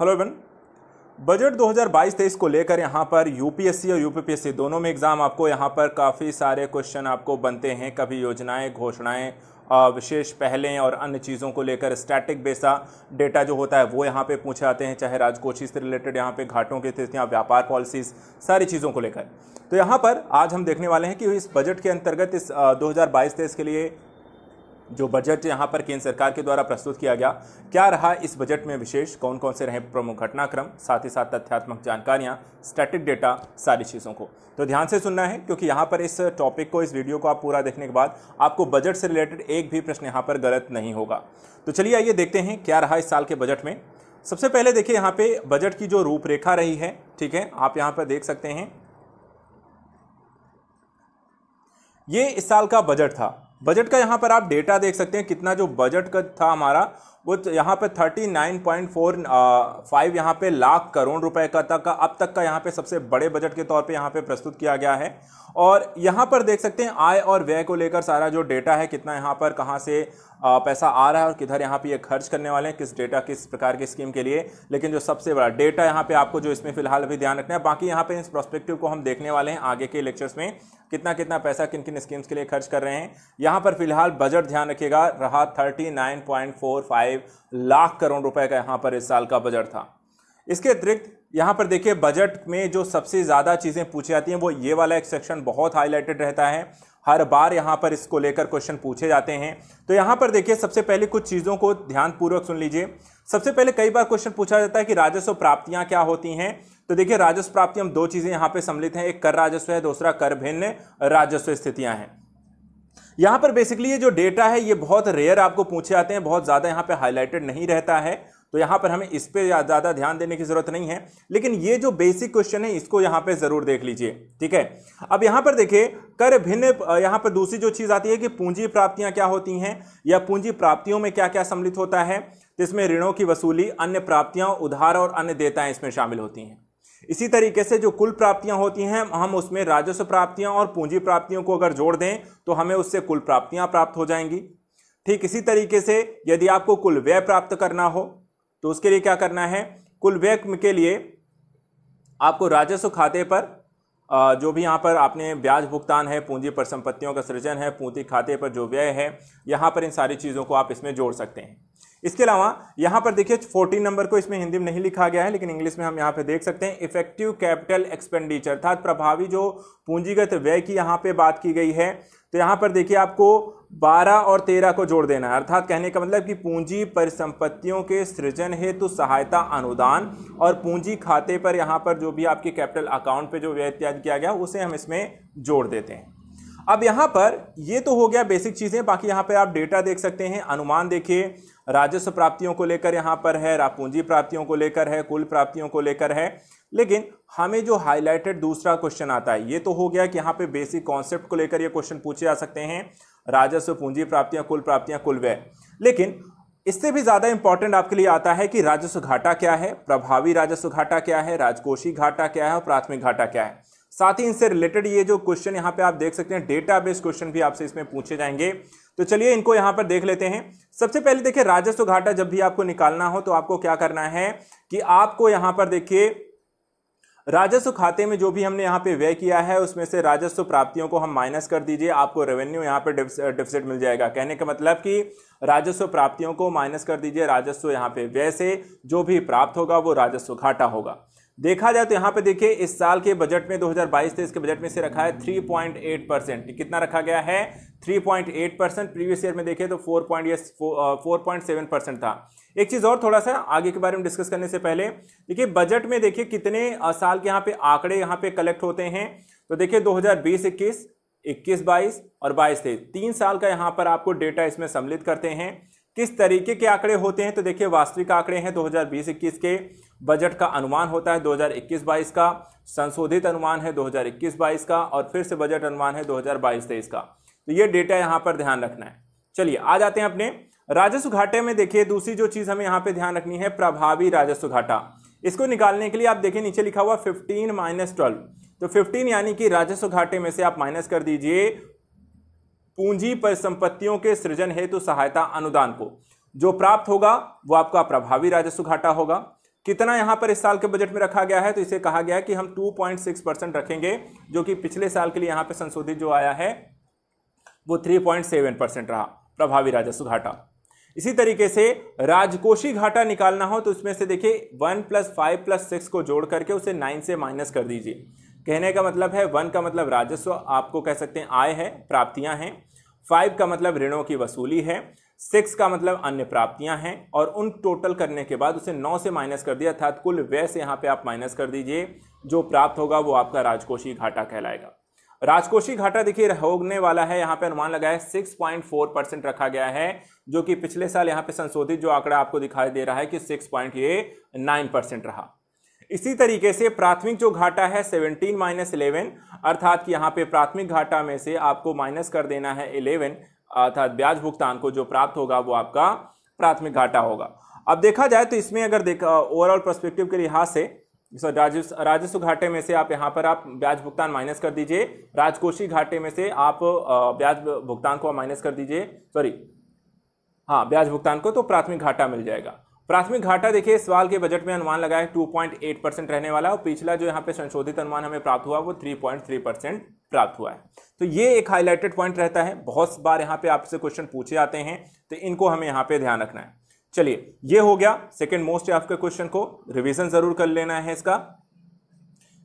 hello Avon budget 2022-23 को लेकर यहाँ पर यूपीएससी और यूपीपीएससी दोनों में एग्ज़ाम आपको यहाँ पर काफ़ी सारे क्वेश्चन आपको बनते हैं कभी योजनाएं घोषणाएं विशेष पहले और अन्य चीज़ों को लेकर स्टैटिक बेसा डेटा जो होता है वो यहाँ पे पूछे आते हैं चाहे राजकोषी से रिलेटेड यहाँ पे घाटों की स्थितियाँ व्यापार पॉलिसीज़ सारी चीज़ों को लेकर तो यहाँ पर आज हम देखने वाले हैं कि इस बजट के अंतर्गत इस दो हज़ार के लिए जो बजट यहाँ पर केंद्र सरकार के द्वारा प्रस्तुत किया गया क्या रहा इस बजट में विशेष कौन कौन से रहे प्रमुख घटनाक्रम साथ ही साथ तथ्यात्मक जानकारियाँ स्टैटिक डेटा सारी चीज़ों को तो ध्यान से सुनना है क्योंकि यहाँ पर इस टॉपिक को इस वीडियो को आप पूरा देखने के बाद आपको बजट से रिलेटेड एक भी प्रश्न यहाँ पर गलत नहीं होगा तो चलिए आइए देखते हैं क्या रहा इस साल के बजट में सबसे पहले देखिए यहाँ पे बजट की जो रूपरेखा रही है ठीक है आप यहाँ पर देख सकते हैं ये इस साल का बजट था बजट का यहाँ पर आप डेटा देख सकते हैं कितना जो बजट का था हमारा वो तो यहाँ पे thirty nine point four five यहाँ पे लाख करोड़ रुपए का तक का अब तक का यहाँ पे सबसे बड़े बजट के तौर पे यहाँ पे प्रस्तुत किया गया है और यहाँ पर देख सकते हैं आय और व्यय को लेकर सारा जो डेटा है कितना यहाँ पर कहाँ से पैसा आ रहा है और किधर यहाँ पे ये खर्च करने वाले हैं किस डेटा किस प्रकार की स्कीम के लिए लेकिन जो सबसे बड़ा डेटा यहाँ पे आपको जो इसमें फिलहाल अभी ध्यान रखना है बाकी यहाँ पे इस प्रोस्पेक्टिव को हम देखने वाले हैं आगे के लेक्चर्स में कितना कितना पैसा किन किन स्कीम्स के लिए खर्च कर रहे हैं यहाँ पर फिलहाल बजट ध्यान रखिएगा रहा thirty nine point four five 1.5 lakh crore रुपए का यहाँ पर इस साल का बजट था इसके अतिरिक्त यहाँ पर देखिए बजट में जो सबसे ज़्यादा चीज़ें पूछी जाती हैं वो ये वाला एक सेक्शन बहुत हाईलाइटेड रहता है हर बार यहाँ पर इसको लेकर क्वेश्चन पूछे जाते हैं तो यहाँ पर देखिए सबसे पहले कुछ चीज़ों को ध्यानपूर्वक सुन लीजिए सबसे पहले कई बार क्वेश्चन पूछा जाता है कि राजस्व प्राप्तियाँ क्या होती हैं तो देखिए राजस्व प्राप्ति हम दो चीज़ें यहाँ पे सम्मिलित हैं एक कर राजस्व है दूसरा कर भिन्न राजस्व स्थितियाँ हैं यहां पर बेसिकली ये जो डेटा है ये बहुत रेयर आपको पूछे आते हैं बहुत ज़्यादा यहाँ पे हाईलाइटेड नहीं रहता है तो यहाँ पर हमें इस पर ज़्यादा ध्यान देने की ज़रूरत नहीं है लेकिन ये जो बेसिक क्वेश्चन है इसको यहाँ पे ज़रूर देख लीजिए ठीक है अब यहाँ पर देखिए कर भिन्न यहाँ पर दूसरी जो चीज़ आती है कि पूंजी प्राप्तियां क्या होती हैं या पूंजी प्राप्तियों में क्या क्या सम्मिलित होता है तो इसमें ऋणों की वसूली अन्य प्राप्तियां उधार और अन्य देताएं इसमें शामिल होती हैं इसी तरीके से जो कुल प्राप्तियां होती हैं हम उसमें राजस्व प्राप्तियां और पूंजी प्राप्तियों को अगर जोड़ दें तो हमें उससे कुल प्राप्तियां प्राप्त हो जाएंगी ठीक इसी तरीके से यदि आपको कुल व्यय प्राप्त करना हो तो उसके लिए क्या करना है कुल व्यय के लिए आपको राजस्व खाते पर जो भी यहाँ पर आपने ब्याज भुगतान है पूंजी पर संपत्तियों का सृजन है पूंजी खाते पर जो व्यय है यहाँ पर इन सारी चीज़ों को आप इसमें जोड़ सकते हैं इसके अलावा यहाँ पर देखिए 14 नंबर को इसमें हिंदी में नहीं लिखा गया है लेकिन इंग्लिश में हम यहाँ पे देख सकते हैं इफेक्टिव कैपिटल एक्सपेंडिचर अर्थात प्रभावी जो पूंजीगत व्यय की यहाँ पे बात की गई है तो यहाँ पर देखिए आपको 12 और 13 को जोड़ देना है अर्थात कहने का मतलब कि पूंजी परिसंपत्तियों के सृजन हेतु सहायता अनुदान और पूंजी खाते पर यहाँ पर जो भी आपके कैपिटल अकाउंट पर जो व्यय इत्यादि किया गया उसे हम इसमें जोड़ देते हैं अब यहाँ पर ये तो हो गया बेसिक चीज़ें बाकी यहाँ पर आप डेटा देख सकते हैं अनुमान देखिए राजस्व प्राप्तियों को लेकर यहाँ पर है पूंजी प्राप्तियों को लेकर है कुल प्राप्तियों को लेकर है लेकिन हमें जो हाईलाइटेड दूसरा क्वेश्चन आता है ये तो हो गया कि यहाँ पे बेसिक कॉन्सेप्ट को लेकर ये क्वेश्चन पूछे जा सकते हैं राजस्व पूंजी प्राप्तियां कुल प्राप्तियां कुल व्यय लेकिन इससे भी ज़्यादा इंपॉर्टेंट आपके लिए आता है कि राजस्व घाटा क्या है प्रभावी राजस्व घाटा क्या है राजकोषी घाटा क्या है और प्राथमिक घाटा क्या है साथ ही इनसे रिलेटेड ये जो क्वेश्चन यहाँ पे आप देख सकते हैं डेटा बेस क्वेश्चन भी आपसे इसमें पूछे जाएंगे तो चलिए इनको यहां पर देख लेते हैं सबसे पहले देखिए राजस्व घाटा जब भी आपको निकालना हो तो आपको क्या करना है कि आपको यहां पर देखिए राजस्व खाते में जो भी हमने यहाँ पे व्यय किया है उसमें से राजस्व प्राप्तियों को हम माइनस कर दीजिए आपको रेवेन्यू यहाँ पे डिफिसिट मिल जाएगा कहने का मतलब कि राजस्व प्राप्तियों को माइनस कर दीजिए राजस्व यहाँ पे व्यय से जो भी प्राप्त होगा वो राजस्व घाटा होगा देखा जाए तो यहाँ पे देखिए इस साल के बजट में 2022 हजार के बजट में से रखा है 3.8 परसेंट कितना रखा गया है 3.8 परसेंट प्रीवियस ईयर में देखें तो पॉइंट फोर परसेंट था एक चीज़ और थोड़ा सा आगे के बारे में डिस्कस करने से पहले देखिए बजट में देखिए कितने साल के यहाँ पे आंकड़े यहाँ पे कलेक्ट होते हैं तो देखिये दो हज़ार इक्कीस बाईस और बाईस तेईस तीन साल का यहाँ पर आपको डेटा इसमें सम्मिलित करते हैं किस तरीके के आंकड़े होते हैं तो देखिए वास्तविक आंकड़े हैं 2020-21 के बजट का अनुमान होता है 2021-22 का संशोधित अनुमान है 2021-22 का और फिर से बजट अनुमान है 2022-23 का तो ये डेटा यहाँ पर ध्यान रखना है चलिए आ जाते हैं अपने राजस्व घाटे में देखिए दूसरी जो चीज़ हमें यहाँ पर ध्यान रखनी है प्रभावी राजस्व घाटा इसको निकालने के लिए आप देखिए नीचे लिखा हुआ फिफ्टीन माइनस ट्वेल्व तो फिफ्टीन यानी कि राजस्व घाटे में से आप माइनस कर दीजिए पूंजी परिसंपत्तियों के सृजन हेतु सहायता अनुदान को जो प्राप्त होगा वो आपका प्रभावी राजस्व घाटा होगा कितना यहाँ पर इस साल के बजट में रखा गया है तो इसे कहा गया है कि हम 2.6 परसेंट रखेंगे जो कि पिछले साल के लिए यहाँ पर संशोधित जो आया है वो 3.7 परसेंट रहा प्रभावी राजस्व घाटा इसी तरीके से राजकोषी घाटा निकालना हो तो उसमें से देखिए one plus five plus six को जोड़ करके उसे नाइन से माइनस कर दीजिए कहने का मतलब है वन का मतलब राजस्व आपको कह सकते हैं आय है प्राप्तियां हैं फाइव का मतलब ऋणों की वसूली है सिक्स का मतलब अन्य प्राप्तियां हैं और उन टोटल करने के बाद उसे नौ से माइनस कर दिया अर्थात कुल व्यय से यहाँ पे आप माइनस कर दीजिए जो प्राप्त होगा वो आपका राजकोषीय घाटा कहलाएगा राजकोषीय घाटा देखिए होने वाला है यहाँ पे अनुमान लगाया सिक्स पॉइंट फोर परसेंट रखा गया है जो कि पिछले साल यहाँ पे संशोधित जो आंकड़ा आपको दिखाई दे रहा है कि सिक्स पॉइंट ये नाइन परसेंट रहा इसी तरीके से प्राथमिक जो घाटा है सेवनटीन माइनस इलेवन अर्थात कि यहाँ पे प्राथमिक घाटा में से आपको माइनस कर देना है इलेवन अर्थात ब्याज भुगतान को जो प्राप्त होगा वो आपका प्राथमिक घाटा होगा अब देखा जाए तो इसमें अगर देखा ओवरऑल परस्पेक्टिव के लिहाज से राजस्व राजस्व घाटे में से आप यहाँ पर आप ब्याज भुगतान माइनस कर दीजिए राजकोषीय घाटे में से आप ब्याज भुगतान को माइनस कर दीजिए सॉरी हाँ ब्याज भुगतान को तो प्राथमिक घाटा मिल जाएगा प्राथमिक घाटा देखिए इस साल के बजट में अनुमान लगाया टू पॉइंट एट परसेंट रहने वाला और पिछला जो यहाँ पे संशोधित अनुमान हमें प्राप्त हुआ वो थ्री पॉइंट थ्री परसेंट प्राप्त हुआ है तो ये एक हाईलाइटेड पॉइंट रहता है बहुत बार यहाँ पे आपसे क्वेश्चन पूछे आते हैं तो इनको हमें यहाँ पे ध्यान रखना है चलिए ये हो गया सेकेंड मोस्ट आपके क्वेश्चन को रिविजन जरूर कर लेना है इसका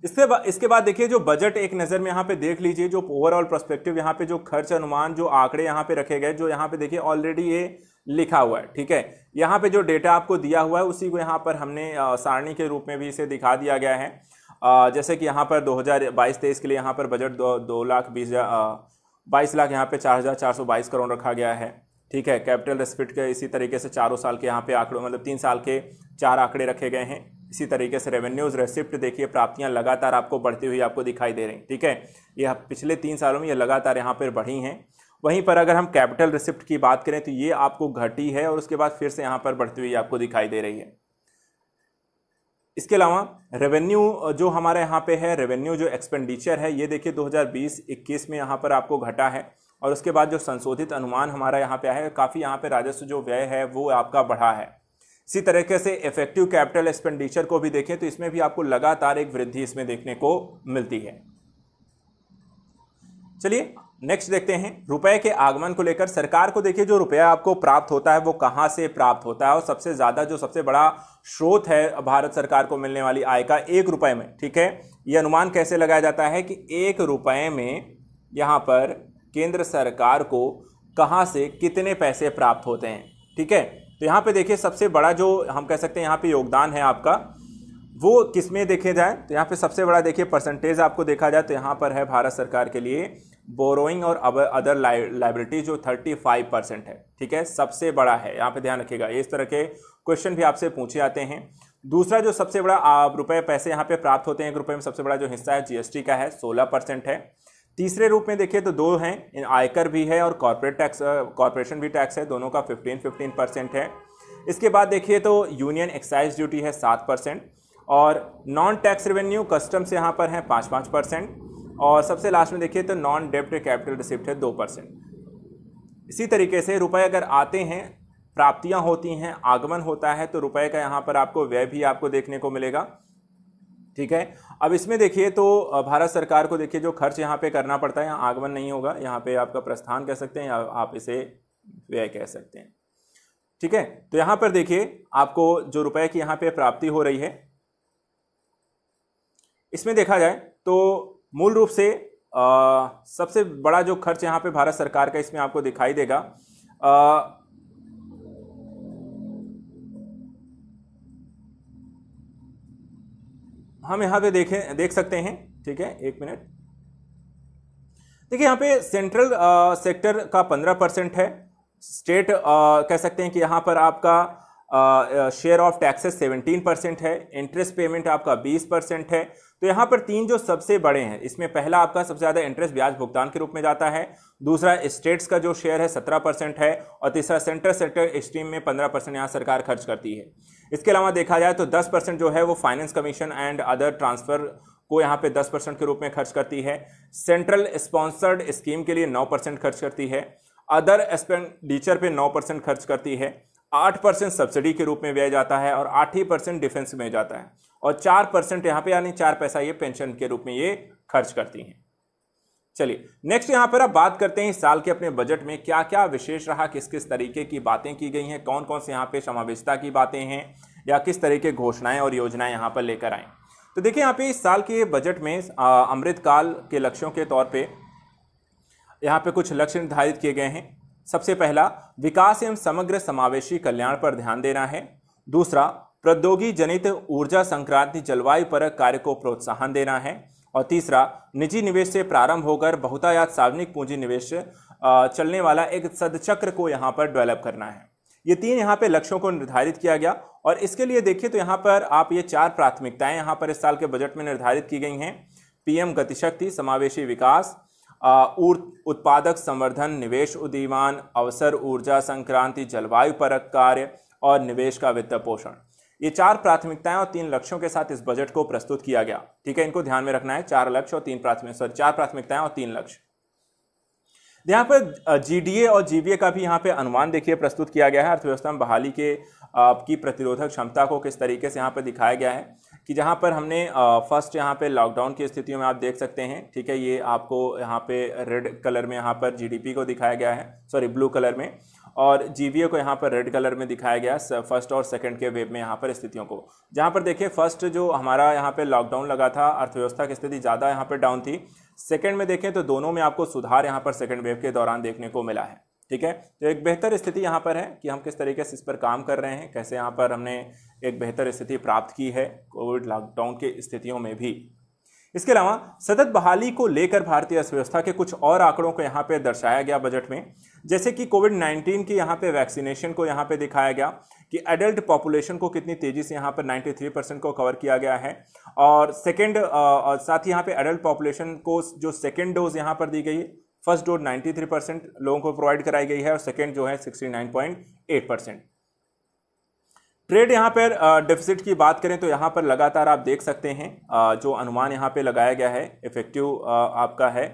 इसके बाद इसके बाद देखिए जो बजट एक नज़र में यहाँ पे देख लीजिए जो ओवरऑल प्रस्पेक्टिव यहाँ पे जो खर्च अनुमान जो आंकड़े यहाँ पे रखे गए जो यहाँ पे देखिए ऑलरेडी ये लिखा हुआ है ठीक है यहाँ पे जो डेटा आपको दिया हुआ है उसी को यहाँ पर हमने सारणी के रूप में भी इसे दिखा दिया गया है आ, जैसे कि यहाँ पर 2022-23 के लिए यहाँ पर बजट दो, दो लाख बीस बाईस लाख यहाँ पे चार हज़ार चार सौ बाईस करोड़ रखा गया है ठीक है कैपिटल रेस्पिट के इसी तरीके से चारों साल के यहाँ पे आंकड़ों मतलब तीन साल के चार आंकड़े रखे गए हैं इसी तरीके से रेवेन्यूज रेसिप्ट देखिए प्राप्तियां लगातार आपको बढ़ती हुई आपको दिखाई दे रही ठीक है यह पिछले तीन सालों में ये लगातार यहाँ पर बढ़ी हैं वहीं पर अगर हम कैपिटल रिसिप्ट की बात करें तो ये आपको घटी है और उसके बाद फिर से यहाँ पर बढ़ती हुई आपको दिखाई दे रही है इसके अलावा रेवेन्यू जो हमारे यहाँ पे है रेवेन्यू जो एक्सपेंडिचर है ये देखिए 2020-21 में यहाँ पर आपको घटा है और उसके बाद जो संशोधित अनुमान हमारा यहाँ पे आया है काफ़ी यहाँ पे राजस्व जो व्यय है वो आपका बढ़ा है इसी तरीके से इफेक्टिव कैपिटल एक्सपेंडिचर को भी देखें तो इसमें भी आपको लगातार एक वृद्धि इसमें देखने को मिलती है चलिए नेक्स्ट देखते हैं रुपए के आगमन को लेकर सरकार को देखिए जो रुपया आपको प्राप्त होता है वो कहाँ से प्राप्त होता है और सबसे ज़्यादा जो सबसे बड़ा स्रोत है भारत सरकार को मिलने वाली आय का एक रुपये में ठीक है ये अनुमान कैसे लगाया जाता है कि एक रुपये में यहाँ पर केंद्र सरकार को कहाँ से कितने पैसे प्राप्त होते हैं ठीक है तो यहाँ पे देखिए सबसे बड़ा जो हम कह सकते हैं यहाँ पे योगदान है आपका वो किस में देखे जाए तो यहाँ पे सबसे बड़ा देखिए परसेंटेज आपको देखा जाए तो यहाँ पर है भारत सरकार के लिए बोरोइंग और अदर लाइबिलिटी जो 35 परसेंट है ठीक है सबसे बड़ा है यहाँ पे ध्यान रखिएगा इस तरह के क्वेश्चन भी आपसे पूछे जाते हैं दूसरा जो सबसे बड़ा रुपए पैसे यहाँ पे प्राप्त होते हैं एक रुपये में सबसे बड़ा जो हिस्सा है जीएसटी का है 16 परसेंट है तीसरे रूप में देखिए तो दो हैं आयकर भी है और कॉरपोरेट टैक्स कॉरपोरेशन भी टैक्स है दोनों का फिफ्टीन फिफ्टीन परसेंट है इसके बाद देखिए तो यूनियन एक्साइज ड्यूटी है सात परसेंट और नॉन टैक्स रेवेन्यू कस्टम्स यहाँ पर है पाँच पाँच परसेंट और सबसे लास्ट में देखिए तो नॉन डेप्ट कैपिटल रिसिप्ट है दो परसेंट इसी तरीके से रुपए अगर आते हैं प्राप्तियां होती हैं आगमन होता है तो रुपए का यहाँ पर आपको व्यय भी आपको देखने को मिलेगा ठीक है अब इसमें देखिए तो भारत सरकार को देखिए जो खर्च यहाँ पे करना पड़ता है यहाँ आगमन नहीं होगा यहाँ पे आपका प्रस्थान कह सकते हैं या आप इसे व्यय कह सकते हैं ठीक है तो यहाँ पर देखिए आपको जो रुपए की यहाँ पे प्राप्ति हो रही है इसमें देखा जाए तो मूल रूप से आ, सबसे बड़ा जो खर्च यहाँ पे भारत सरकार का इसमें आपको दिखाई देगा आ, हम यहाँ पे देखें देख सकते हैं ठीक है एक मिनट देखिए यहाँ पे सेंट्रल आ, सेक्टर का पंद्रह परसेंट है स्टेट आ, कह सकते हैं कि यहाँ पर आपका share of taxes seventeen percent है इंटरेस्ट पेमेंट आपका बीस परसेंट है तो यहाँ पर तीन जो सबसे बड़े हैं इसमें पहला आपका सबसे ज़्यादा इंटरेस्ट ब्याज भुगतान के रूप में जाता है दूसरा स्टेट्स का जो शेयर है सत्रह परसेंट है और तीसरा सेंट्रल सेक्टर स्ट्रीम में पंद्रह परसेंट यहाँ सरकार खर्च करती है इसके अलावा देखा जाए तो दस परसेंट जो है वो finance commission and other transfer को यहाँ पे दस परसेंट के रूप में खर्च करती है सेंट्रल स्पॉन्सर्ड स्कीम के लिए नौ परसेंट खर्च करती है अदर एक्सपेंडिचर पे नौ परसेंट खर्च करती है आठ परसेंट सब्सिडी के रूप में व्यय जाता है और आठ ही परसेंट डिफेंस में जाता है और चार परसेंट यहाँ पे यानी चार पैसा ये पेंशन के रूप में ये खर्च करती हैं चलिए नेक्स्ट यहाँ पर आप बात करते हैं इस साल के अपने बजट में क्या क्या विशेष रहा किस किस तरीके की बातें की गई हैं कौन कौन से यहाँ पे समावेशता की बातें हैं या किस तरह के घोषणाएं और योजनाएं यहाँ पर लेकर आएँ तो देखिए यहाँ पे इस साल के बजट में अमृतकाल के लक्ष्यों के तौर पर यहाँ पे कुछ लक्ष्य निर्धारित किए गए हैं सबसे पहला विकास एवं समग्र समावेशी कल्याण पर ध्यान देना है दूसरा प्रौद्योगिकी जनित ऊर्जा संक्रांति जलवायु पर कार्य को प्रोत्साहन देना है और तीसरा निजी निवेश से प्रारंभ होकर बहुतायात सार्वजनिक पूंजी निवेश चलने वाला एक सदचक्र को यहाँ पर डेवलप करना है ये तीन यहाँ पे लक्ष्यों को निर्धारित किया गया और इसके लिए देखिए तो यहाँ पर आप ये चार प्राथमिकताएं यहाँ पर इस साल के बजट में निर्धारित की गई हैं पीएम गतिशक्ति समावेशी विकास उत्पादक संवर्धन निवेश उद्दीमान अवसर ऊर्जा संक्रांति जलवायु परक कार्य और निवेश का वित्त पोषण ये चार प्राथमिकताएं और तीन लक्ष्यों के साथ इस बजट को प्रस्तुत किया गया ठीक है इनको ध्यान में रखना है चार लक्ष्य और तीन प्राथमिक सॉरी चार प्राथमिकताएं और तीन लक्ष्य यहाँ पर जीडीए और जीवीए का भी यहाँ पे अनुमान देखिए प्रस्तुत किया गया है अर्थव्यवस्था में बहाली के आपकी प्रतिरोधक क्षमता को किस तरीके से यहाँ पर दिखाया गया है कि जहाँ पर हमने फर्स्ट यहाँ पे लॉकडाउन की स्थितियों में आप देख सकते हैं ठीक है ये आपको यहाँ पे रेड कलर में यहाँ पर जीडीपी को दिखाया गया है सॉरी ब्लू कलर में और जीवीए को यहाँ पर रेड कलर में दिखाया गया फर्स्ट और सेकंड के वेब में यहाँ पर स्थितियों को जहाँ पर देखिए फर्स्ट जो हमारा यहाँ पर लॉकडाउन लगा था अर्थव्यवस्था की स्थिति ज़्यादा यहाँ पर डाउन थी सेकेंड में देखें तो दोनों में आपको सुधार यहाँ पर सेकेंड वेव के दौरान देखने को मिला है ठीक है तो एक बेहतर स्थिति यहाँ पर है कि हम किस तरीके से इस पर काम कर रहे हैं कैसे यहाँ पर हमने एक बेहतर स्थिति प्राप्त की है कोविड लॉकडाउन के स्थितियों में भी इसके अलावा सतत बहाली को लेकर भारतीय अर्थव्यवस्था के कुछ और आंकड़ों को यहाँ पे दर्शाया गया बजट में जैसे कि कोविड 19 की यहाँ पे वैक्सीनेशन को यहाँ पे दिखाया गया कि एडल्ट पॉपुलेशन को कितनी तेजी से यहाँ पर 93 परसेंट को कवर किया गया है और सेकेंड साथ ही यहाँ पे एडल्ट पॉपुलेशन को जो सेकेंड डोज यहाँ पर दी गई फर्स्ट डोज 93 परसेंट लोगों को प्रोवाइड कराई गई है और सेकेंड जो है 69.8 परसेंट ट्रेड यहाँ पर डेफिसिट की बात करें तो यहाँ पर लगातार आप देख सकते हैं जो अनुमान यहाँ पर लगाया गया है इफेक्टिव आपका है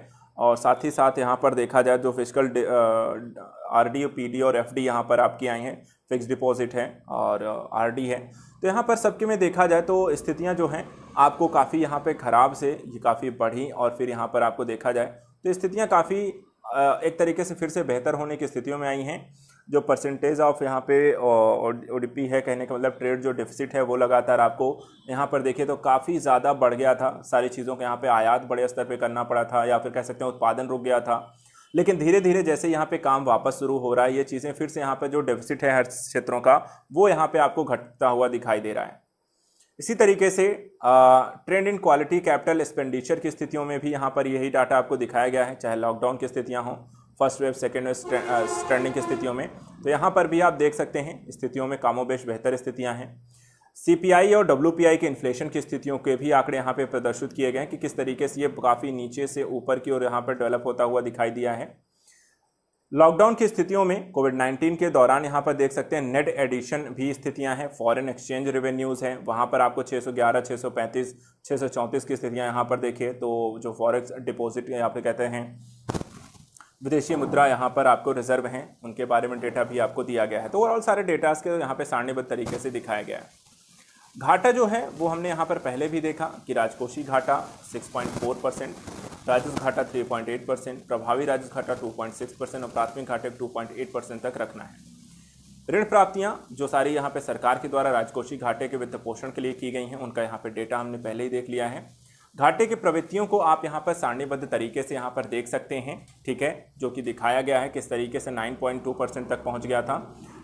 और साथ ही साथ यहाँ पर देखा जाए जो physical R D P D और एफ डी यहाँ पर आपकी आई हैं फिक्स डिपॉजिट है और आर डी है तो यहाँ पर सबके में देखा जाए तो स्थितियाँ जो हैं आपको काफ़ी यहाँ पे ख़राब से ये काफ़ी बढ़ी और फिर यहाँ पर आपको देखा जाए तो स्थितियाँ काफ़ी एक तरीके से फिर से बेहतर होने की स्थितियों में आई हैं जो परसेंटेज ऑफ यहाँ पे ओ डी है कहने का मतलब ट्रेड जो डेफिसिट है वो लगातार आपको यहाँ पर देखिए तो काफ़ी ज़्यादा बढ़ गया था सारी चीज़ों के यहाँ पे आयात बड़े स्तर पे करना पड़ा था या फिर कह सकते हैं उत्पादन रुक गया था लेकिन धीरे धीरे जैसे यहाँ पे काम वापस शुरू हो रहा है ये चीज़ें फिर से यहाँ पर जो डेफिसिट है हर क्षेत्रों का वो यहाँ पर आपको घटता हुआ दिखाई दे रहा है इसी तरीके से trend in quality capital expenditure की स्थितियों में भी यहाँ पर यही डाटा आपको दिखाया गया है चाहे लॉकडाउन की स्थितियाँ हों first wave second wave standing की स्थितियों में तो यहाँ पर भी आप देख सकते हैं स्थितियों में कामोबेश बेहतर स्थितियाँ हैं सी और डब्ल्यू के इन्फ्लेशन की स्थितियों के भी आंकड़े यहाँ पर प्रदर्शित किए गए हैं कि किस तरीके से ये काफ़ी नीचे से ऊपर की ओर यहाँ पर डेवलप होता हुआ दिखाई दिया है लॉकडाउन की स्थितियों में कोविड 19 के दौरान यहाँ पर देख सकते हैं नेट एडिशन भी स्थितियाँ हैं फॉरेन एक्सचेंज रेवेन्यूज हैं वहाँ पर आपको 611, 635, 634 की स्थितियाँ यहाँ पर देखिए तो जो फॉरेक्स डिपॉजिट यहाँ पर कहते हैं विदेशी मुद्रा यहाँ पर आपको रिजर्व हैं उनके बारे में डेटा भी आपको दिया गया है तो ओवरऑल सारे डेटाज के यहाँ पर सारणीबद्ध तरीके से दिखाया गया है घाटा जो है वो हमने यहाँ पर पहले भी देखा कि राजकोषी घाटा 6.4 परसेंट राजस्व घाटा 3.8 परसेंट प्रभावी राजस्व घाटा 2.6 परसेंट और प्राथमिक घाटे 2.8 परसेंट तक रखना है ऋण प्राप्तियाँ जो सारी यहाँ पर सरकार के द्वारा राजकोषी घाटे के वित्त पोषण के लिए की गई हैं उनका यहाँ पर डेटा हमने पहले ही देख लिया है घाटे की प्रवृत्तियों को आप यहाँ पर सारणीबद्ध तरीके से यहाँ पर देख सकते हैं ठीक है जो कि दिखाया गया है किस तरीके से 9.2 परसेंट तक पहुँच गया था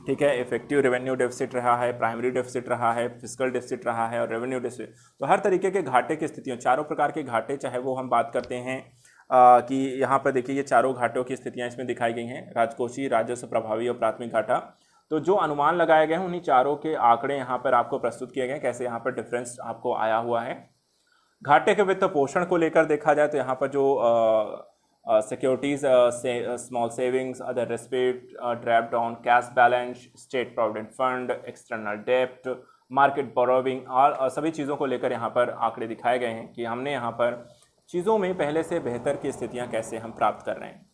ठीक है इफेक्टिव रेवेन्यू डेफिसिट रहा है प्राइमरी डेफिसिट रहा है फिजिकल डेफिसिट रहा है और रेवेन्यू डेफिसिट तो हर तरीके के घाटे की स्थितियों चारों प्रकार के घाटे चाहे वो हम बात करते हैं आ, कि यहाँ पर देखिए ये चारों घाटों की स्थितियाँ इसमें दिखाई गई हैं राजकोषीय राजस्व प्रभावी और प्राथमिक घाटा तो जो अनुमान लगाए गए हैं उन्हीं चारों के आंकड़े यहाँ पर आपको प्रस्तुत किए गए हैं कैसे यहाँ पर डिफरेंस आपको आया हुआ है घाटे के वित्त पोषण को लेकर देखा जाए तो यहाँ पर जो securities small savings other receipts draw down cash balance state provident fund external डेप्ट मार्केट बोरोविंग और सभी चीज़ों को लेकर यहाँ पर आंकड़े दिखाए गए हैं कि हमने यहाँ पर चीज़ों में पहले से बेहतर की स्थितियाँ कैसे हम प्राप्त कर रहे हैं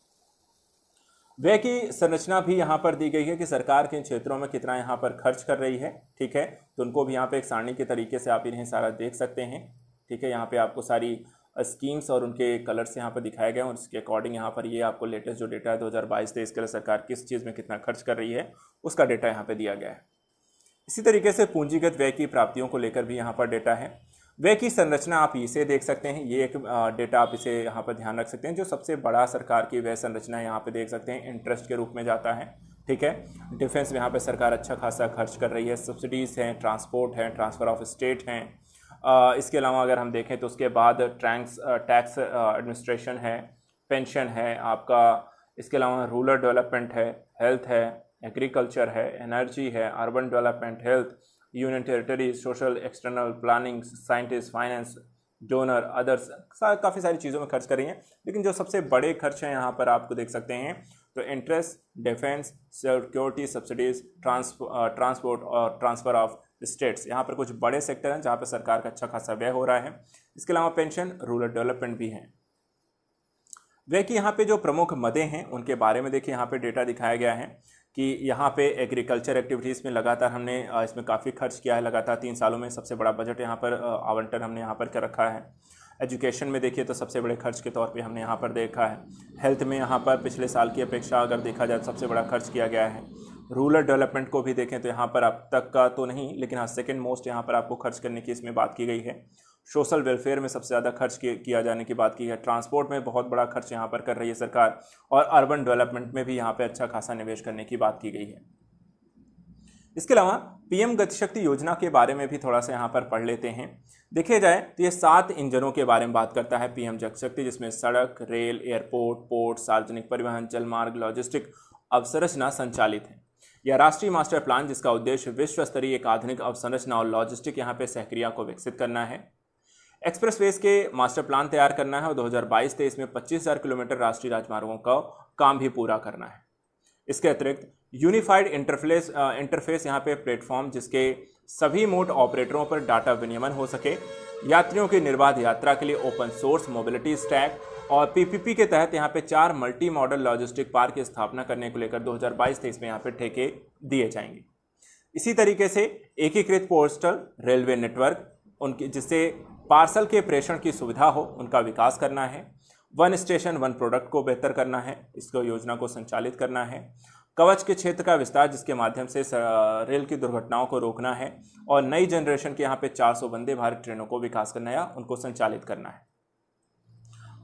व्यय की संरचना भी यहाँ पर दी गई है कि सरकार किन क्षेत्रों में कितना यहाँ पर खर्च कर रही है ठीक है तो उनको भी यहाँ पे एक सारणी के तरीके से आप इन्हें सारा देख सकते हैं ठीक है यहाँ पे आपको सारी स्कीम्स और उनके कलर्स यहाँ पर दिखाए गए हैं और इसके अकॉर्डिंग यहाँ पर ये यह आपको लेटेस्ट जो डेटा है 2022 तेईस के लिए सरकार किस चीज़ में कितना खर्च कर रही है उसका डेटा यहाँ पर दिया गया है इसी तरीके से पूंजीगत व्यय की प्राप्तियों को लेकर भी यहाँ पर डेटा है व्यय की संरचना आप इसे देख सकते हैं ये एक डेटा आप इसे यहाँ पर ध्यान रख सकते हैं जो सबसे बड़ा सरकार की व्यय संरचना यहाँ पर देख सकते हैं इंटरेस्ट के रूप में जाता है ठीक है डिफेंस में यहाँ पर सरकार अच्छा खासा खर्च कर रही है सब्सिडीज़ हैं ट्रांसपोर्ट हैं ट्रांसफ़र ऑफ स्टेट हैं इसके अलावा अगर हम देखें तो उसके बाद ट्रैंक्स टैक्स एडमिनिस्ट्रेशन है पेंशन है आपका इसके अलावा रूरल डेवलपमेंट है हेल्थ है एग्रीकल्चर है एनर्जी है urban development health union territory social external planning scientist finance donor others सा, काफ़ी सारी चीज़ों में खर्च कर रही हैं लेकिन जो सबसे बड़े खर्च हैं यहाँ पर आपको देख सकते हैं तो interest defence security subsidies transport और ट्रांसफर ऑफ स्टेट्स यहाँ पर कुछ बड़े सेक्टर हैं जहाँ पर सरकार का अच्छा खासा व्यय हो रहा है इसके अलावा पेंशन रूरल डेवलपमेंट भी है व्यय की यहाँ पे जो प्रमुख मदे हैं उनके बारे में देखिए यहाँ पे डेटा दिखाया गया है कि यहाँ पे एग्रीकल्चर एक्टिविटीज़ में लगातार हमने इसमें काफ़ी खर्च किया है लगातार तीन सालों में सबसे बड़ा बजट यहाँ पर आवंटन हमने यहाँ पर कर रखा है एजुकेशन में देखिए तो सबसे बड़े खर्च के तौर पे हमने यहाँ पर देखा है हेल्थ में यहाँ पर पिछले साल की अपेक्षा अगर देखा जाए तो सबसे बड़ा खर्च किया गया है रूरल डेवलपमेंट को भी देखें तो यहाँ पर आप तक का तो नहीं लेकिन हाँ सेकेंड मोस्ट यहाँ पर आपको खर्च करने की इसमें बात की गई है सोशल वेलफेयर में सबसे ज़्यादा खर्च किया जाने की बात की है ट्रांसपोर्ट में बहुत बड़ा खर्च यहाँ पर कर रही है सरकार और अर्बन डेवलपमेंट में भी यहाँ पर अच्छा खासा निवेश करने की बात की गई है इसके अलावा पीएम गतिशक्ति योजना के बारे में भी थोड़ा सा यहाँ पर पढ़ लेते हैं देखे जाए तो ये सात इंजनों के बारे में बात करता है पीएम गतिशक्ति जिसमें सड़क रेल एयरपोर्ट पोर्ट सार्वजनिक परिवहन जलमार्ग लॉजिस्टिक अवसरचना संचालित है यह राष्ट्रीय मास्टर प्लान जिसका उद्देश्य विश्व स्तरीय एक आधुनिक अवसंरचना और लॉजिस्टिक यहाँ पे सहक्रिया को विकसित करना है एक्सप्रेस वेज के मास्टर प्लान तैयार करना है और 2022 से इसमें 25000 किलोमीटर राष्ट्रीय राजमार्गों का काम भी पूरा करना है इसके अतिरिक्त यूनिफाइड इंटरफेस इंटरफेस यहाँ पे प्लेटफॉर्म जिसके सभी मोड ऑपरेटरों पर डाटा विनियमन हो सके यात्रियों की निर्बाध यात्रा के लिए ओपन सोर्स मोबिलिटी स्टैक और पीपीपी के तहत यहाँ पे चार मल्टी मॉडल लॉजिस्टिक पार्क की स्थापना करने को लेकर 2022 तेईस में यहाँ पे ठेके दिए जाएंगे इसी तरीके से एकीकृत पोस्टल रेलवे नेटवर्क उनके जिससे पार्सल के प्रेषण की सुविधा हो उनका विकास करना है वन स्टेशन वन प्रोडक्ट को बेहतर करना है इसको योजना को संचालित करना है कवच के क्षेत्र का विस्तार जिसके माध्यम से रेल की दुर्घटनाओं को रोकना है और नई जनरेशन के यहाँ पे 400 वंदे भारत ट्रेनों को विकास करना है उनको संचालित करना है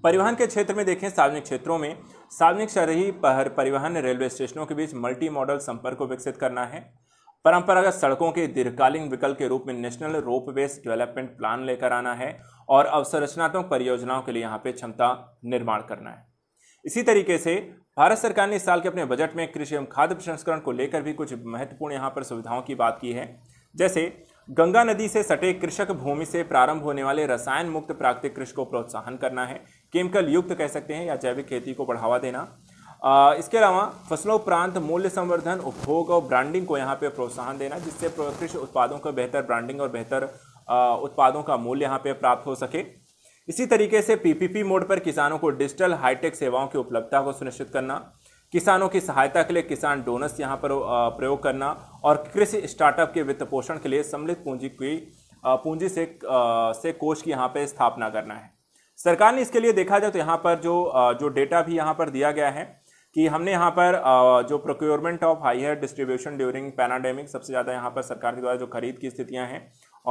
परिवहन के क्षेत्र में देखें सार्वजनिक क्षेत्रों में सार्वजनिक शहरी पर परिवहन रेलवे स्टेशनों के बीच मल्टी मॉडल संपर्क को विकसित करना है परंपरागत सड़कों के दीर्घकालीन विकल्प के रूप में national rope based development plan लेकर आना है और अवसंरचनात्मक परियोजनाओं के लिए यहाँ पे क्षमता निर्माण करना है इसी तरीके से भारत सरकार ने इस साल के अपने बजट में कृषि एवं खाद्य प्रसंस्करण को लेकर भी कुछ महत्वपूर्ण यहाँ पर सुविधाओं की बात की है जैसे गंगा नदी से सटे कृषक भूमि से प्रारंभ होने वाले रसायन मुक्त प्राकृतिक कृषि को प्रोत्साहन करना है केमिकल युक्त कह सकते हैं या जैविक खेती को बढ़ावा देना इसके अलावा फसलों उपरांत मूल्य संवर्धन उपभोग और ब्रांडिंग को यहाँ पे प्रोत्साहन देना जिससे कृषि उत्पादों को बेहतर ब्रांडिंग और बेहतर उत्पादों का मूल्य यहाँ पे प्राप्त हो सके इसी तरीके से पीपीपी मोड पर किसानों को डिजिटल हाईटेक सेवाओं की उपलब्धता को सुनिश्चित करना किसानों की सहायता के लिए किसान डोनस यहाँ पर प्रयोग करना और कृषि स्टार्टअप के वित्त पोषण के लिए सम्मिलित पूंजी की पूंजी से से कोष की यहाँ पर स्थापना करना है सरकार ने इसके लिए देखा जाए तो यहाँ पर जो जो डेटा भी यहाँ पर दिया गया है कि हमने यहाँ पर जो procurement of higher distribution during pandemic सबसे ज़्यादा यहाँ पर सरकार के द्वारा जो खरीद की स्थितियाँ हैं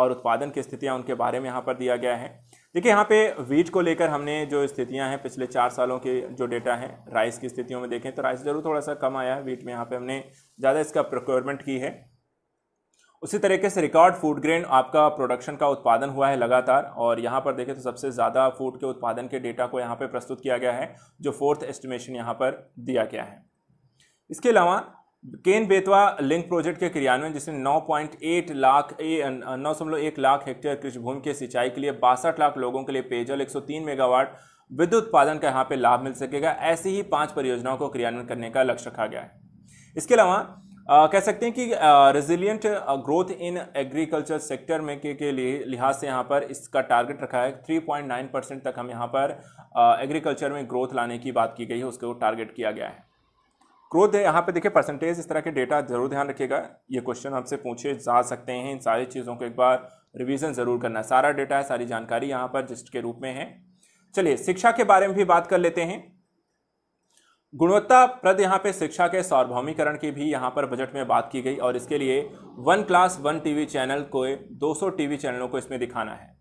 और उत्पादन की स्थितियाँ उनके बारे में यहाँ पर दिया गया है देखिए यहाँ पे वीट को लेकर हमने जो स्थितियाँ हैं पिछले चार सालों के जो डेटा है राइस की स्थितियों में देखें तो राइस जरूर थोड़ा सा कम आया है वीट में यहाँ पे हमने ज़्यादा इसका प्रोक्योरमेंट की है उसी तरीके से रिकॉर्ड फूड ग्रेन आपका प्रोडक्शन का उत्पादन हुआ है लगातार और यहाँ पर देखें तो सबसे ज़्यादा फूड के उत्पादन के डेटा को यहाँ पर प्रस्तुत किया गया है जो फोर्थ एस्टिमेशन यहाँ पर दिया गया है इसके अलावा केन बेतवा लिंक प्रोजेक्ट के क्रियान्वयन जिसने 9.8 लाख नौ सौ एक लाख हेक्टेयर कृषि भूमि के सिंचाई के लिए बासठ लाख लोगों के लिए पेयजल 103 मेगावाट विद्युत उत्पादन का यहाँ पे लाभ मिल सकेगा ऐसी ही पांच परियोजनाओं को क्रियान्वयन करने का लक्ष्य रखा गया है इसके अलावा आ, कह सकते हैं कि resilient growth in agriculture sector में के, के लिहाज से यहाँ पर इसका टारगेट रखा है 3.9 परसेंट तक हम यहाँ पर एग्रीकल्चर में ग्रोथ लाने की बात की गई है उसको टारगेट किया गया है ग्रोथ यहाँ पे देखिए परसेंटेज इस तरह के डेटा जरूर ध्यान रखिएगा ये क्वेश्चन हमसे पूछे जा सकते हैं इन सारी चीज़ों को एक बार रिविजन ज़रूर करना सारा डेटा है सारी जानकारी यहाँ पर जिस्ट के रूप में है चलिए शिक्षा के बारे में भी बात कर लेते हैं गुणवत्ता प्रद यहाँ पे शिक्षा के सार्वभौमीकरण की भी यहाँ पर बजट में बात की गई और इसके लिए one class one TV channel को 200 टीवी चैनलों को इसमें दिखाना है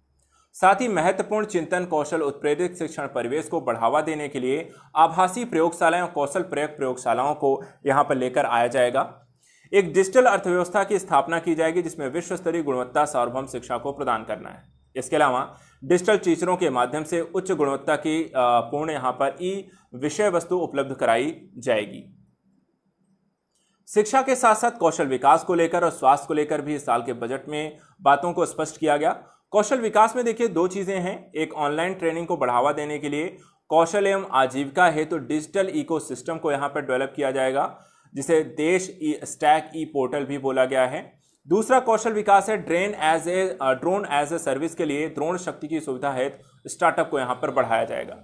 साथ ही महत्वपूर्ण चिंतन कौशल उत्प्रेरित शिक्षण परिवेश को बढ़ावा देने के लिए आभासी प्रयोगशालाएं और कौशल प्रयोग प्रयोगशालाओं को यहाँ पर लेकर आया जाएगा एक डिजिटल अर्थव्यवस्था की स्थापना की जाएगी जिसमें विश्व स्तरीय गुणवत्ता सार्वभौम शिक्षा को प्रदान करना है इसके अलावा डिजिटल टीचरों के माध्यम से उच्च गुणवत्ता की पूर्ण यहाँ पर ई विषय वस्तु उपलब्ध कराई जाएगी शिक्षा के साथ साथ कौशल विकास को लेकर और स्वास्थ्य को लेकर भी इस साल के बजट में बातों को स्पष्ट किया गया कौशल विकास में देखिए दो चीज़ें हैं एक ऑनलाइन ट्रेनिंग को बढ़ावा देने के लिए कौशल एवं आजीविका हेतु तो डिजिटल इकोसिस्टम को यहां पर डेवलप किया जाएगा जिसे देश ई स्टैक ई पोर्टल भी बोला गया है दूसरा कौशल विकास है drone as a drone as a service के लिए द्रोण शक्ति की सुविधा हेतु स्टार्टअप को यहाँ पर बढ़ाया जाएगा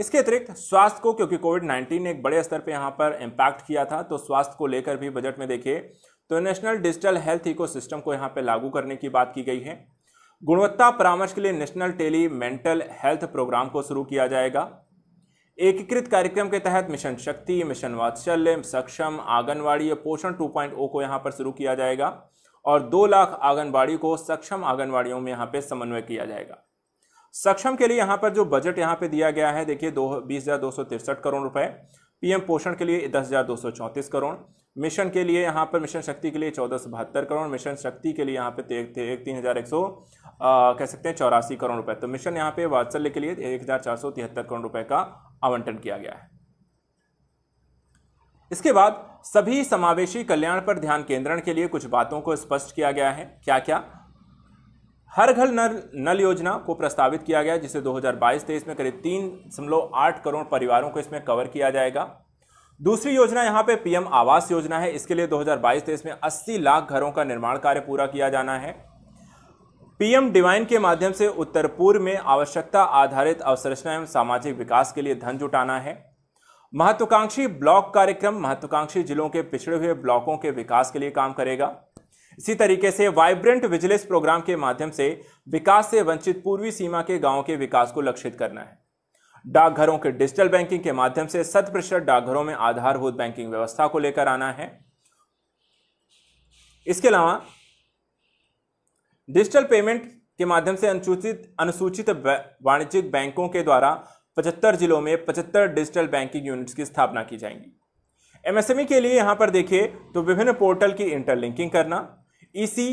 इसके अतिरिक्त स्वास्थ्य को क्योंकि कोविड नाइन्टीन ने एक बड़े स्तर पर यहाँ पर इम्पैक्ट किया था तो स्वास्थ्य को लेकर भी बजट में देखिए तो नेशनल डिजिटल हेल्थ सिस्टम को यहाँ पर लागू करने की बात की गई है गुणवत्ता परामर्श के लिए national tele mental health programme को शुरू किया जाएगा एकीकृत कार्यक्रम के तहत मिशन शक्ति मिशन वात्सल्य सक्षम आंगनवाड़ी पोषण 2.0 को यहाँ पर शुरू किया जाएगा और दो लाख आंगनबाड़ी को सक्षम आंगनबाड़ियों में यहाँ पे समन्वय किया जाएगा सक्षम के लिए यहाँ पर जो बजट यहाँ पे दिया गया है देखिए दो बीस हज़ार दो सौ तिरसठ करोड़ रुपए पीएम पोषण के लिए दस हज़ार दो सौ चौंतीस करोड़ मिशन के लिए यहाँ पर मिशन शक्ति के लिए चौदह सौ बहत्तर करोड़ मिशन शक्ति के लिए यहाँ पे तीन हज़ार एक सौ कह सकते हैं चौरासी करोड़ रुपए तो मिशन यहाँ पे वात्सल्य के लिए एक हज़ार चार सौ तिहत्तर करोड़ रुपए का आवंटन किया गया है इसके बाद सभी समावेशी कल्याण पर ध्यान केंद्रण के लिए कुछ बातों को स्पष्ट किया गया है क्या क्या हर घर नल नल योजना को प्रस्तावित किया गया जिसे 2022-23 में करीब तीन दशमलव आठ करोड़ परिवारों को इसमें कवर किया जाएगा दूसरी योजना यहां पे पीएम आवास योजना है इसके लिए 2022-23 में 80 लाख घरों का निर्माण कार्य पूरा किया जाना है पीएम डिवाइन के माध्यम से उत्तर पूर्व में आवश्यकता आधारित अवसंरचना एवं सामाजिक विकास के लिए धन जुटाना है महत्वाकांक्षी ब्लॉक कार्यक्रम महत्वाकांक्षी जिलों के पिछड़े हुए ब्लॉकों के विकास के लिए काम करेगा इसी तरीके से वाइब्रेंट विजिलेंस प्रोग्राम के माध्यम से विकास से वंचित पूर्वी सीमा के गांवों के विकास को लक्षित करना है डाकघरों के डिजिटल बैंकिंग के माध्यम से शत प्रतिशत डाकघरों में आधारभूत बैंकिंग व्यवस्था को लेकर आना है इसके अलावा डिजिटल पेमेंट के माध्यम से अनुसूचित अनुसूचित वाणिज्यिक बैंकों के द्वारा 75 जिलों में 75 डिजिटल बैंकिंग यूनिट्स की स्थापना की जाएंगी एमएसएमई के लिए यहां पर देखिए तो विभिन्न पोर्टल की इंटरलिंकिंग करना ईसी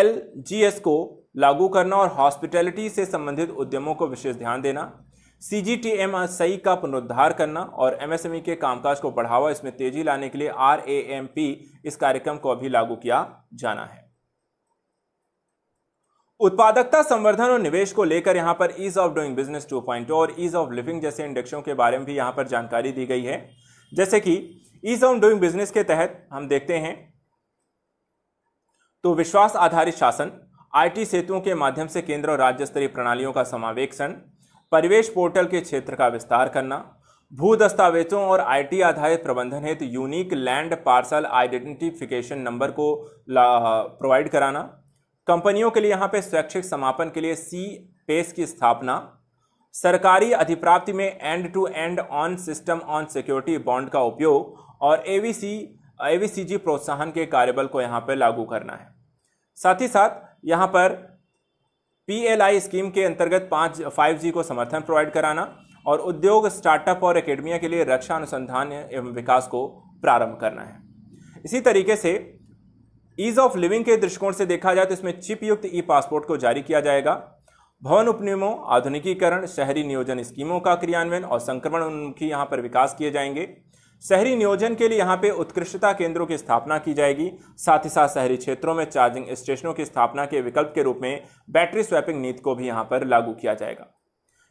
एल जी एस को लागू करना और हॉस्पिटैलिटी से संबंधित उद्यमों को विशेष ध्यान देना सी जी टी एम सही का पुनरुद्धार करना और एमएसएमई के कामकाज को बढ़ावा इसमें तेजी लाने के लिए आर ए एम पी इस कार्यक्रम को अभी लागू किया जाना है उत्पादकता संवर्धन और निवेश को लेकर यहाँ पर ईज ऑफ डूइंग बिजनेस 2.0 और ईज ऑफ लिविंग जैसे इंडेक्सों के बारे में भी यहाँ पर जानकारी दी गई है जैसे कि ईज ऑफ डूइंग बिजनेस के तहत हम देखते हैं तो विश्वास आधारित शासन आईटी सेतुओं के माध्यम से केंद्र और राज्य स्तरीय प्रणालियों का समावेक्षण परिवेश पोर्टल के क्षेत्र का विस्तार करना भू दस्तावेजों और आईटी आधारित प्रबंधन हेतु तो unique land parcel identification number को प्रोवाइड कराना कंपनियों के लिए यहाँ पे स्वैच्छिक समापन के लिए सी पेस की स्थापना सरकारी अधिप्राप्ति में end to end on system on security bond का उपयोग और एवीसी एवीसीजी प्रोत्साहन के कार्यबल को यहाँ पर लागू करना है साथ ही साथ यहाँ पर पीएलआई स्कीम के अंतर्गत पाँच फाइव जी को समर्थन प्रोवाइड कराना और उद्योग स्टार्टअप और एकेडमिया के लिए रक्षा अनुसंधान एवं विकास को प्रारंभ करना है इसी तरीके से ईज ऑफ लिविंग के दृष्टिकोण से देखा जाए तो इसमें चिप युक्त ई पासपोर्ट को जारी किया जाएगा भवन उपनियमों आधुनिकीकरण शहरी नियोजन स्कीमों का क्रियान्वयन और संक्रमण उन्मुखी यहाँ पर विकास किए जाएंगे शहरी नियोजन के लिए यहाँ पे उत्कृष्टता केंद्रों की स्थापना की जाएगी साथ ही साथ शहरी क्षेत्रों में चार्जिंग स्टेशनों की स्थापना के विकल्प के रूप में बैटरी स्वैपिंग नीति को भी यहाँ पर लागू किया जाएगा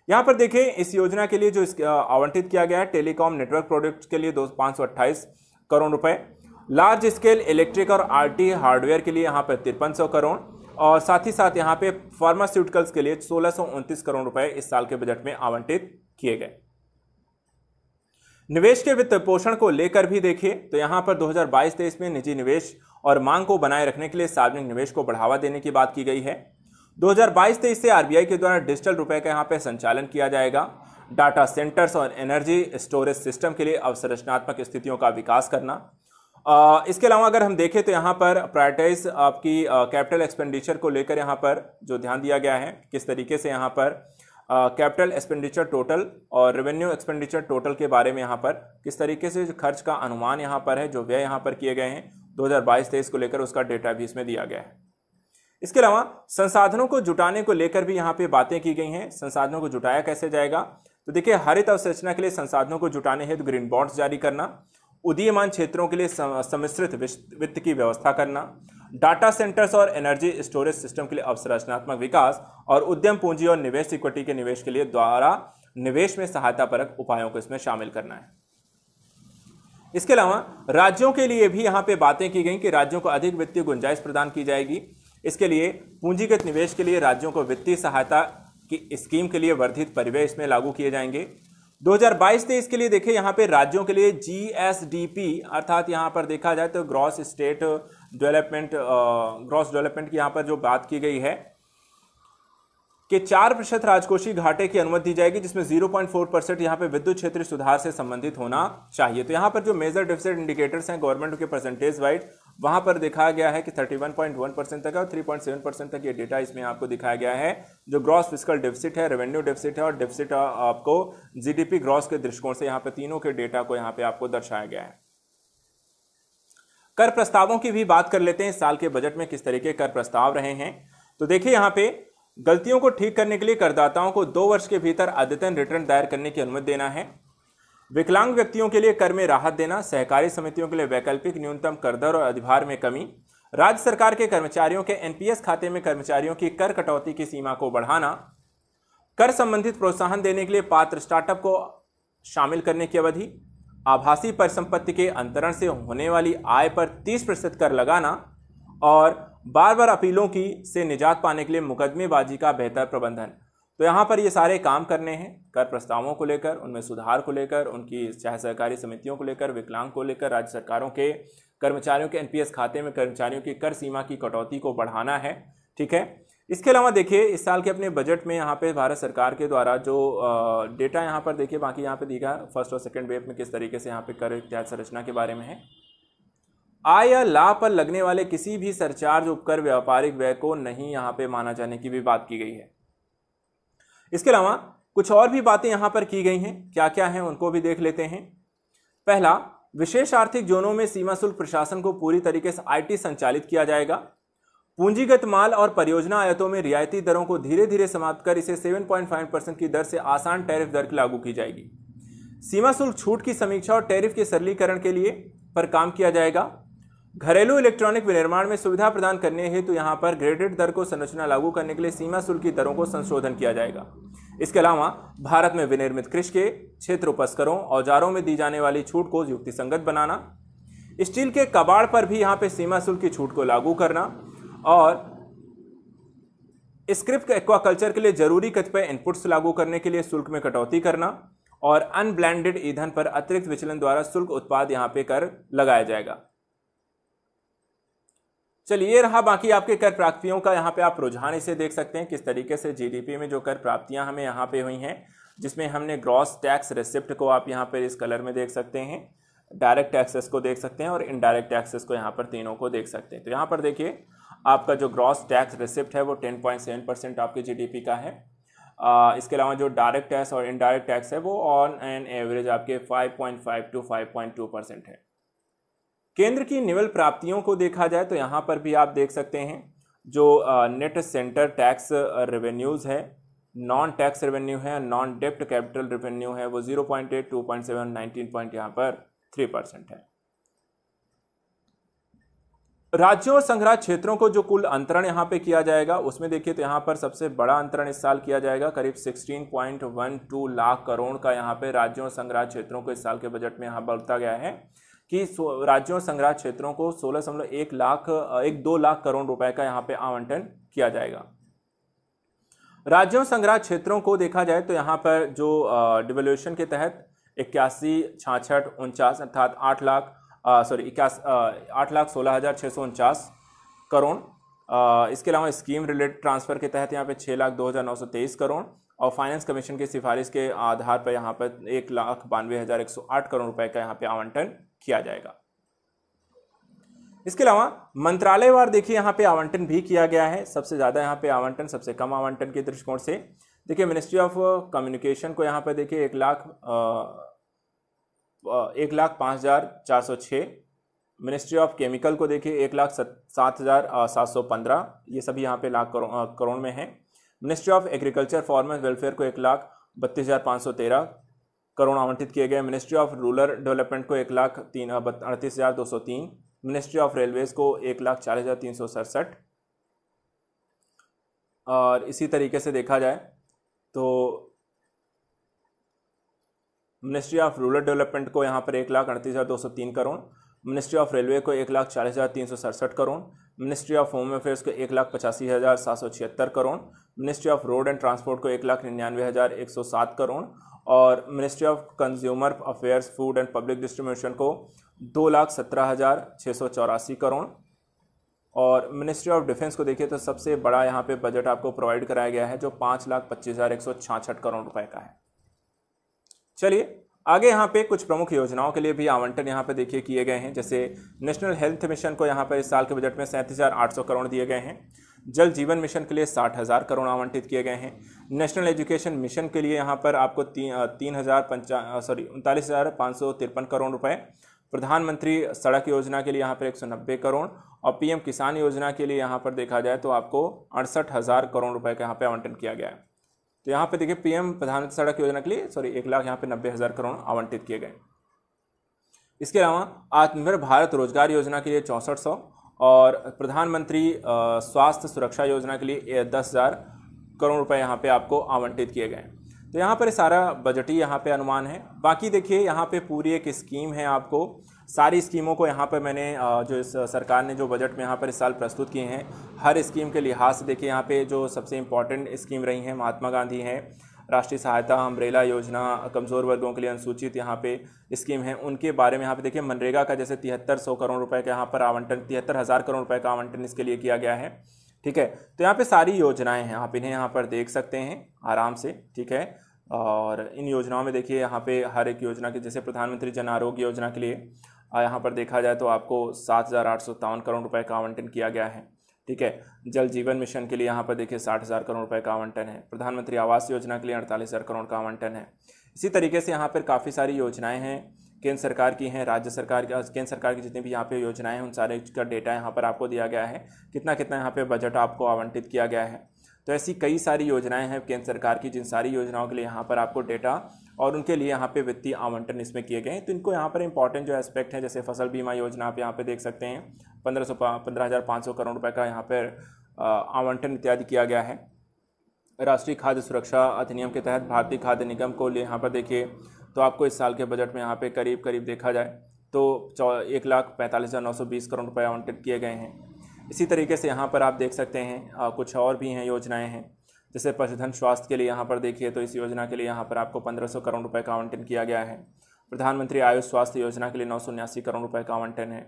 यहाँ पर देखें इस योजना के लिए जो आवंटित किया गया है टेलीकॉम नेटवर्क प्रोडक्ट के लिए दो करोड़ रुपए लार्ज स्केल इलेक्ट्रिक और आर हार्डवेयर के लिए यहाँ पर तिरपन करोड़ और साथ ही साथ यहाँ पे फार्मास्यूटिकल्स के लिए सोलह करोड़ रुपए इस साल के बजट में आवंटित किए गए निवेश के वित्त पोषण को लेकर भी देखिए तो यहाँ पर 2022-23 में निजी निवेश और मांग को बनाए रखने के लिए सार्वजनिक निवेश को बढ़ावा देने की बात की गई है 2022-23 से आरबीआई के द्वारा डिजिटल रुपए का यहाँ पर संचालन किया जाएगा डाटा सेंटर्स और एनर्जी स्टोरेज सिस्टम के लिए अवसंरचनात्मक स्थितियों का विकास करना इसके अलावा अगर हम देखें तो यहाँ पर प्रायटाइज आपकी कैपिटल एक्सपेंडिचर को लेकर यहाँ पर जो ध्यान दिया गया है किस तरीके से यहाँ पर कैपिटल एक्सपेंडिचर टोटल और रेवेन्यू एक्सपेंडिचर टोटल के बारे में यहाँ पर किस तरीके से खर्च का अनुमान यहाँ पर है जो व्यय यहाँ पर किए गए हैं 2022-23 को लेकर उसका डेटा भी इसमें दिया गया है इसके अलावा संसाधनों को जुटाने को लेकर भी यहाँ पे बातें की गई हैं संसाधनों को जुटाया कैसे जाएगा तो देखिए हरित अवसंरचना के लिए संसाधनों को जुटाने हेतु तो ग्रीन बॉन्ड्स जारी करना उदीयमान क्षेत्रों के लिए समिश्रित वित्त की व्यवस्था करना डाटा सेंटर्स और एनर्जी स्टोरेज सिस्टम के लिए अवसरचनात्मक विकास और उद्यम पूंजी और निवेश इक्विटी के निवेश के लिए द्वारा निवेश में सहायता परक उपायों को इसमें शामिल करना है इसके अलावा राज्यों के लिए भी यहाँ पे बातें की गई कि राज्यों को अधिक वित्तीय गुंजाइश प्रदान की जाएगी इसके लिए पूंजीगत निवेश के लिए राज्यों को वित्तीय सहायता की स्कीम के लिए वर्धित परिवेश में लागू किए जाएंगे 2022-23 के लिए देखिए यहाँ पे राज्यों के लिए जीएसडीपी अर्थात यहाँ पर देखा जाए तो gross state development gross development की यहाँ पर जो बात की गई है कि चार प्रतिशत राजकोषीय घाटे की अनुमति दी जाएगी जिसमें 0.4 परसेंट यहाँ पे विद्युत क्षेत्र सुधार से संबंधित होना चाहिए तो यहाँ पर जो मेजर डिफिसिट इंडिकेटर्स हैं गवर्नमेंट के परसेंटेज वाइज वहां पर दिखाया गया है कि 31.1 परसेंट तक है और 3.7 परसेंट तक ये डेटा इसमें आपको दिखाया गया है जो ग्रॉस फिजिकल डेफिसिट है रेवेन्यू डेफिसिट है और डेफिसिट आपको जीडीपी ग्रॉस के दृष्टिकोण से यहाँ पर तीनों के डेटा को यहाँ पे आपको दर्शाया गया है कर प्रस्तावों की भी बात कर लेते हैं इस साल के बजट में किस तरीके कर प्रस्ताव रहे हैं तो देखिए यहाँ पे गलतियों को ठीक करने के लिए करदाताओं को दो वर्ष के भीतर अद्यतन रिटर्न दायर करने की अनुमति देना है विकलांग व्यक्तियों के लिए कर में राहत देना सहकारी समितियों के लिए वैकल्पिक न्यूनतम कर दर और अधिभार में कमी राज्य सरकार के कर्मचारियों के एनपीएस खाते में कर्मचारियों की कर कटौती की सीमा को बढ़ाना कर संबंधित प्रोत्साहन देने के लिए पात्र स्टार्टअप को शामिल करने की अवधि आभासी परिसंपत्ति के अंतरण से होने वाली आय पर 30 प्रतिशत कर लगाना और बार बार अपीलों की से निजात पाने के लिए मुकदमेबाजी का बेहतर प्रबंधन तो यहाँ पर ये सारे काम करने हैं कर प्रस्तावों को लेकर उनमें सुधार को लेकर उनकी चाहे सहकारी समितियों को लेकर विकलांग को लेकर राज्य सरकारों के कर्मचारियों के एनपीएस खाते में कर्मचारियों की कर सीमा की कटौती को बढ़ाना है ठीक है इसके अलावा देखिए इस साल के अपने बजट में यहाँ पे भारत सरकार के द्वारा जो डेटा यहाँ पर देखिए बाकी यहाँ पे देखा फर्स्ट और सेकेंड वेव में किस तरीके से यहाँ पे कर इत्यादि संरचना के बारे में है आय या लाभ पर लगने वाले किसी भी सरचार्ज उपकर व्यापारिक व्यय को नहीं यहाँ पे माना जाने की भी बात की गई है इसके अलावा कुछ और भी बातें यहां पर की गई हैं क्या क्या हैं उनको भी देख लेते हैं पहला विशेष आर्थिक जोनों में सीमा शुल्क प्रशासन को पूरी तरीके से आईटी संचालित किया जाएगा पूंजीगत माल और परियोजना आयतों में रियायती दरों को धीरे धीरे समाप्त कर इसे 7.5 परसेंट की दर से आसान टैरिफ दर लागू की जाएगी सीमा शुल्क छूट की समीक्षा और टैरिफ के सरलीकरण के लिए पर काम किया जाएगा घरेलू इलेक्ट्रॉनिक विनिर्माण में सुविधा प्रदान करने हेतु यहाँ पर ग्रेडेड दर को संरचना लागू करने के लिए सीमा शुल्क की दरों को संशोधन किया जाएगा इसके अलावा भारत में विनिर्मित कृषि के क्षेत्र उपस्करों औजारों में दी जाने वाली छूट को युक्ति संगत बनाना स्टील के कबाड़ पर भी यहाँ पे सीमा शुल्क की छूट को लागू करना और स्क्रिप्ट एक्वाकल्चर के लिए जरूरी कतिपय इनपुट्स लागू करने के लिए शुल्क में कटौती करना और अनब्लैंडेड ईंधन पर अतिरिक्त विचलन द्वारा शुल्क उत्पाद यहाँ पे कर लगाया जाएगा चलिए ये रहा बाकी आपके कर प्राप्तियों का यहाँ पे आप रुझान इसे देख सकते हैं किस तरीके से जीडीपी में जो कर प्राप्तियाँ हमें यहाँ पे हुई हैं जिसमें हमने ग्रॉस टैक्स रिसिप्ट को आप यहाँ पर इस कलर में देख सकते हैं डायरेक्ट टैक्सेस को देख सकते हैं और इनडायरेक्ट टैक्सेस को यहाँ पर तीनों को देख सकते हैं तो यहाँ पर देखिए आपका जो ग्रॉस टैक्स रिसिप्ट है वो टेन पॉइंट सेवन परसेंट आपके जीडीपी का है आ, इसके अलावा जो डायरेक्ट टैक्स और इनडायरेक्ट टैक्स है वो ऑन एन एवरेज आपके five point five to five point two percent है केंद्र की निवल प्राप्तियों को देखा जाए तो यहाँ पर भी आप देख सकते हैं जो नेट सेंटर टैक्स रेवेन्यूज़ है नॉन टैक्स रेवेन्यू है नॉन डेप्ट कैपिटल रेवेन्यू है वो zero point eight two point seven nineteen point यहाँ पर थ्री परसेंट है राज्यों और संग्रह क्षेत्रों को जो कुल अंतरण यहाँ पे किया जाएगा उसमें देखिए तो यहाँ पर सबसे बड़ा अंतरण इस साल किया जाएगा करीब 16.12 लाख करोड़ का यहाँ पे राज्यों और संग्रह क्षेत्रों को इस साल के बजट में यहाँ बढ़ता गया है कि राज्यों और संग्रह क्षेत्रों को सोलह दशमलव एक लाख एक दो लाख करोड़ रुपए का यहाँ पे आवंटन किया जाएगा राज्यों संग्रह क्षेत्रों को देखा जाए तो यहाँ पर जो डिवोल्यूशन के तहत इक्यासी छाछठ उनचास अर्थात आठ लाख सॉरी इक्यासी आठ लाख सोलह हज़ार छः सौ उनचास करोड़ इसके अलावा स्कीम रिलेटेड ट्रांसफ़र के तहत यहाँ पे छः लाख दो हज़ार नौ सौ तेईस करोड़ और फाइनेंस कमीशन की सिफारिश के आधार पर यहाँ पर एक लाख बानवे हज़ार एक सौ आठ करोड़ रुपए का यहाँ पे आवंटन किया जाएगा इसके अलावा मंत्रालय वार देखिए यहाँ पे आवंटन भी किया गया है सबसे ज़्यादा यहाँ पे आवंटन सबसे कम आवंटन के दृष्टिकोण से देखिए मिनिस्ट्री ऑफ कम्युनिकेशन को यहाँ पे देखिए एक लाख एक लाख पाँच हज़ार चार सौ छः मिनिस्ट्री ऑफ केमिकल को देखिए एक लाख सात हज़ार सात सौ पंद्रह ये सभी यहाँ पे लाख करोड़ में है ministry of agriculture farmer welfare को एक लाख बत्तीस हज़ार पाँच सौ तेरह करोड़ आवंटित किए गए मिनिस्ट्री ऑफ रूरल डेवलपमेंट को एक लाख तीन अड़तीस हज़ार दो सौ तीन मिनिस्ट्री ऑफ रेलवेज़ को एक लाख चालीस हज़ार तीन सौ सड़सठ और इसी तरीके से देखा जाए तो मिनिस्ट्री ऑफ रूरल डेवलपमेंट को यहाँ पर एक लाख अड़तीस हज़ार दो सौ तीन करोड़ मिनिस्ट्री ऑफ रेलवे को एक लाख चालीस हज़ार तीन सौ सड़सठ crore ministry of home affairs को एक लाख पचासी हज़ार सात सौ छिहत्तर crore ministry of road and transport को एक लाख निन्यानवे हज़ार एक सौ सात करोड़ और ministry of consumer affairs food and public distribution को दो लाख सत्रह हज़ार छः सौ चौरासी करोड़ और मिनिस्ट्री ऑफ डिफेंस को देखिए तो सबसे बड़ा यहाँ पे बजट आपको प्रोवाइड कराया गया है जो पाँच लाख पच्चीस हज़ार एक सौ छाछठ करोड़ रुपए का है चलिए आगे यहाँ पे कुछ प्रमुख योजनाओं के लिए भी आवंटन यहाँ पे देखिए किए गए हैं जैसे नेशनल हेल्थ मिशन को यहाँ पर इस साल के बजट में सैंतीस हज़ार आठ सौ करोड़ दिए गए हैं जल जीवन मिशन के लिए साठ हज़ार करोड़ आवंटित किए गए हैं नेशनल एजुकेशन मिशन के लिए यहाँ पर आपको तीन तीन हज़ार पंचा सॉरी उनतालीस हज़ार पाँच सौ तिरपन करोड़ रुपए प्रधानमंत्री सड़क योजना के लिए यहाँ पर एक सौ नब्बे करोड़ और पीएम किसान योजना के लिए यहाँ पर देखा जाए तो आपको अड़सठ हज़ार करोड़ रुपए का यहाँ पर आवंटन किया गया है तो यहाँ पर देखिए पीएम प्रधानमंत्री सड़क योजना के लिए सॉरी एक लाख यहाँ पर नब्बे हज़ार करोड़ आवंटित किए गए इसके अलावा आत्मनिर्भर भारत रोजगार योजना के लिए चौंसठ सौ और प्रधानमंत्री स्वास्थ्य सुरक्षा योजना के लिए दस हज़ार करोड़ रुपए यहाँ पे आपको आवंटित किए गए हैं तो यहाँ पर सारा ही यहाँ पे अनुमान है बाकी देखिए यहाँ पे पूरी एक स्कीम है आपको सारी स्कीमों को यहाँ पर मैंने जो इस सरकार ने जो बजट में यहाँ पर इस साल प्रस्तुत किए हैं हर स्कीम के लिहाज से देखिए यहाँ पे जो सबसे इम्पॉर्टेंट स्कीम रही हैं महात्मा गांधी हैं राष्ट्रीय सहायता अम्ब्रेला योजना कमज़ोर वर्गों के लिए अनुसूचित यहाँ पे स्कीम है उनके बारे में यहाँ पे देखिए मनरेगा का जैसे तिहत्तर सौ करोड़ रुपए का यहाँ पर आवंटन तिहत्तर हज़ार करोड़ रुपए का आवंटन इसके लिए किया गया है ठीक है तो यहाँ पे सारी योजनाएं हैं आप इन्हें यहाँ पर देख सकते हैं आराम से ठीक है और इन योजनाओं में देखिए यहाँ पे हर एक योजना के जैसे प्रधानमंत्री जन आरोग्य योजना के लिए यहाँ पर देखा जाए तो आपको सात हज़ार आठ सौ करोड़ रुपए का आवंटन किया गया है ठीक है जल जीवन मिशन के लिए यहाँ पर देखिए साठ हज़ार करोड़ रुपए का आवंटन है प्रधानमंत्री आवास योजना के लिए अड़तालीस हज़ार करोड़ का आवंटन है इसी तरीके से यहाँ पर काफ़ी सारी योजनाएं हैं केंद्र सरकार की हैं राज्य सरकार की केंद्र सरकार की जितनी भी यहाँ पे योजनाएं हैं उन सारे का डेटा यहाँ पर आपको दिया गया है कितना कितना यहाँ पे बजट आपको आवंटित किया गया है तो ऐसी कई सारी योजनाएं हैं केंद्र सरकार की जिन सारी योजनाओं के लिए यहाँ पर आपको डेटा और उनके लिए यहाँ पे वित्तीय आवंटन इसमें किए गए हैं तो इनको यहाँ पर इंपॉर्टेंट जो एस्पेक्ट है जैसे फसल बीमा योजना आप यहाँ पे देख सकते हैं पंद्रह सौ पंद्रह हज़ार पाँच सौ करोड़ रुपए का यहाँ पर आवंटन इत्यादि किया गया है राष्ट्रीय खाद्य सुरक्षा अधिनियम के तहत भारतीय खाद्य निगम को यहाँ पर देखिए तो आपको इस साल के बजट में यहाँ पर करीब करीब देखा जाए तो चौ एक लाख पैंतालीस हज़ार नौ सौ बीस करोड़ रुपये आवंटित किए गए हैं इसी तरीके से यहाँ पर आप देख सकते हैं आ, कुछ और भी हैं योजनाएं हैं जैसे पशुधन स्वास्थ्य के लिए यहाँ पर देखिए तो इस योजना के लिए यहाँ पर आपको पंद्रह सौ करोड़ रुपये का आवंटन किया गया है प्रधानमंत्री आयुष स्वास्थ्य योजना के लिए नौ सौ उन्यासी करोड़ रुपये का आवंटन है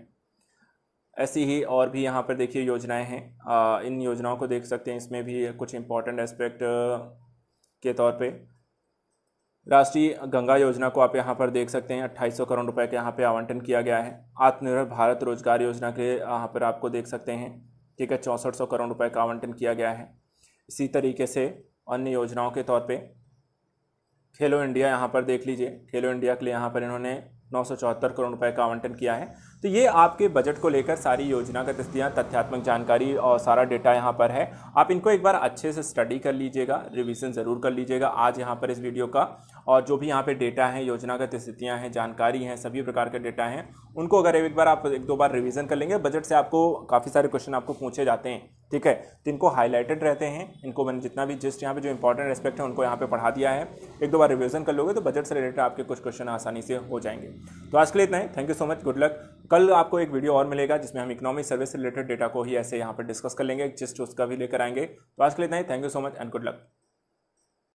ऐसी ही और भी यहाँ पर देखिए योजनाएं हैं आ, इन योजनाओं को देख सकते हैं इसमें भी कुछ इम्पॉर्टेंट एस्पेक्ट के तौर पे राष्ट्रीय गंगा योजना को आप यहाँ पर देख सकते हैं 2800 करोड़ रुपए के यहाँ पे आवंटन किया गया है आत्मनिर्भर भारत रोजगार योजना के यहाँ पर आपको देख सकते हैं ठीक है चौंसठ सौ करोड़ रुपये का आवंटन किया गया है इसी तरीके से अन्य योजनाओं के तौर पर खेलो इंडिया यहाँ पर देख लीजिए खेलो इंडिया के लिए यहाँ पर इन्होंने नौ करोड़ रुपए का आवंटन किया है तो ये आपके बजट को लेकर सारी योजना का तस्तियाँ तथ्यात्मक जानकारी और सारा डेटा यहाँ पर है आप इनको एक बार अच्छे से स्टडी कर लीजिएगा रिविज़न ज़रूर कर लीजिएगा आज यहाँ पर इस वीडियो का और जो भी यहाँ पे डेटा है योजनागत स्थितियाँ हैं जानकारी हैं सभी प्रकार के डेटा हैं उनको अगर एक बार आप एक दो बार रिवीजन कर लेंगे बजट से आपको काफ़ी सारे क्वेश्चन आपको पूछे जाते हैं ठीक है तो इनको हाईलाइटेड रहते हैं इनको मैंने जितना भी जिस्ट यहाँ पे जो इंपॉर्टेंट एस्पेक्ट है उनको यहाँ पे पढ़ा दिया है एक दो बार रिविजन कर लोगे तो बजट से रिलेटेड आपके कुछ क्वेश्चन आसानी से हो जाएंगे तो आज के लिए इतना ही thank you so much good luck कल आपको एक वीडियो और मिलेगा जिसमें हम इकोनॉमिक सर्विस से रिलेटेड डेटा को ही ऐसे यहाँ पर डिस्कस कर लेंगे जिस उसका भी लेकर आएंगे तो आज के लिए इतना ही thank you so much and good luck